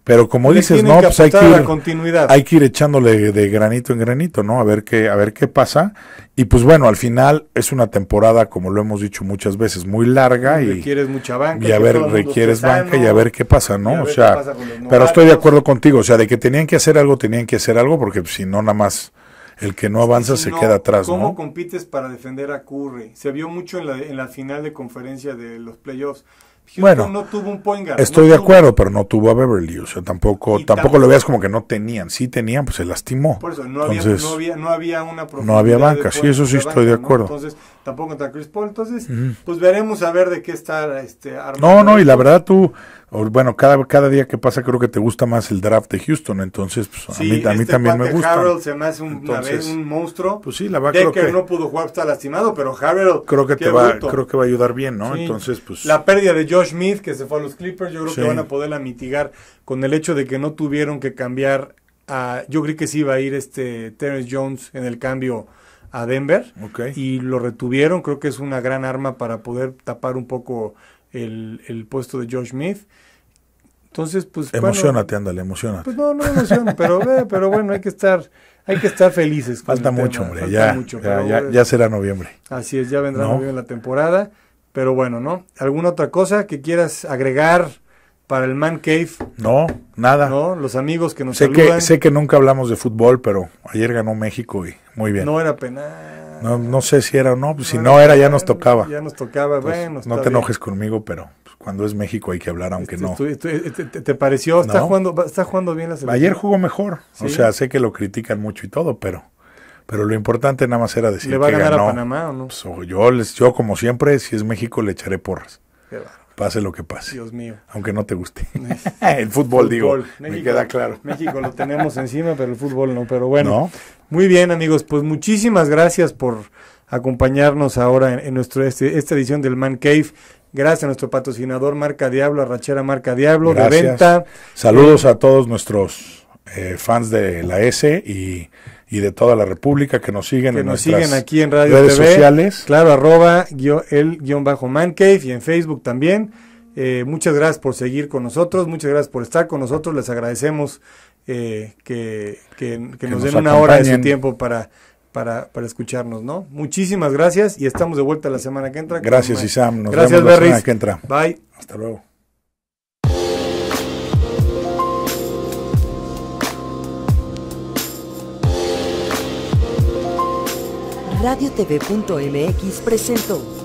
Pero como dices, no, pues hay que, ir, echándole de granito en granito, ¿no? A ver qué, a ver qué pasa. Y pues bueno, al final es una temporada, como lo hemos dicho muchas veces, muy larga y, mucha banca. Y a ver, requieres banca y a ver qué pasa, ¿no? O sea, pero estoy de acuerdo contigo, o sea, de que tenían que hacer algo, tenían que hacer algo, porque si no, nada más el que no avanza se queda atrás, ¿no? ¿Cómo compites para defender a Curry? Se vio mucho en la, en la final de conferencia de los playoffs bueno, no tuvo un point guard, Estoy de acuerdo, pero no tuvo a Beverly. O sea, tampoco, tampoco lo veas como que no tenían. Sí tenían, pues se lastimó. Por eso, no, había, no, había, no había una No banca, sí, eso sí estoy de acuerdo. Entonces, tampoco está Chris Paul. Entonces, pues veremos a ver de qué está este, armado. No, no, y la verdad tú bueno, cada, cada día que pasa creo que te gusta más el draft de Houston, entonces pues, a, mí, este también me gusta. Harold se me hace un monstruo. Pues sí, la va, creo que, no pudo jugar, está lastimado, pero Harold creo que va, creo que va a ayudar bien, ¿no? Entonces, pues la pérdida de Josh Smith que se fue a los Clippers, yo creo que van a poderla mitigar con el hecho de que no tuvieron que cambiar a yo creí que sí iba a ir este Terrence Jones en el cambio a Denver y lo retuvieron, creo que es una gran arma para poder tapar un poco el, el puesto de Josh Smith. Entonces, pues. Emocionate, ándale, emocionate. Pues no, no emociona pero, ve eh, pero bueno, hay que estar, hay que estar felices. falta mucho, hombre, falta ya, mucho, ya, será noviembre. Así es, ya vendrá noviembre la temporada. Pero bueno, ¿no? ¿Alguna otra cosa que quieras agregar para el Man Cave? No, nada. ¿No? Los amigos que nos sé Que, sé que nunca hablamos de fútbol, pero ayer ganó México y muy bien. No era penal. No, no sé si era o no, pues, si no, era ya nos pues, tocaba. Ya nos tocaba, pues, bueno. No te enojes conmigo, pero cuando es México hay que hablar, aunque este, no. Este, te, pareció? ¿Está, jugando, ¿Está jugando bien la selección? Ayer jugó mejor, o sea, sé que lo critican mucho y todo, pero... Pero lo importante nada más era decir ¿Le va a ganar a Panamá o no? yo, les, yo, como siempre, si es México, le echaré porras. pase lo que pase. Dios mío. Aunque no te guste. <laughs> el fútbol, digo. México, me queda claro. México lo tenemos encima, pero el fútbol no. Pero bueno. ¿No? Muy bien, amigos, pues muchísimas gracias por acompañarnos ahora en, nuestro este, esta edición del Man Cave. Gracias a nuestro patrocinador Marca Diablo, Arrachera Marca Diablo, gracias. de venta. Saludos eh, a todos nuestros eh, fans de la S y, de toda la República que nos siguen que en nos siguen aquí en Radio redes sociales. Claro, arroba el guión bajo Man Cave y en Facebook también. Eh, muchas gracias por seguir con nosotros, muchas gracias por estar con nosotros, les agradecemos eh, que, nos, den una hora de su tiempo para, para, escucharnos, ¿no? Muchísimas gracias y estamos de vuelta la semana que entra. Gracias, Isam. Nos gracias, vemos la semana que entra. Bye. Hasta luego. RadioTV.mx presentó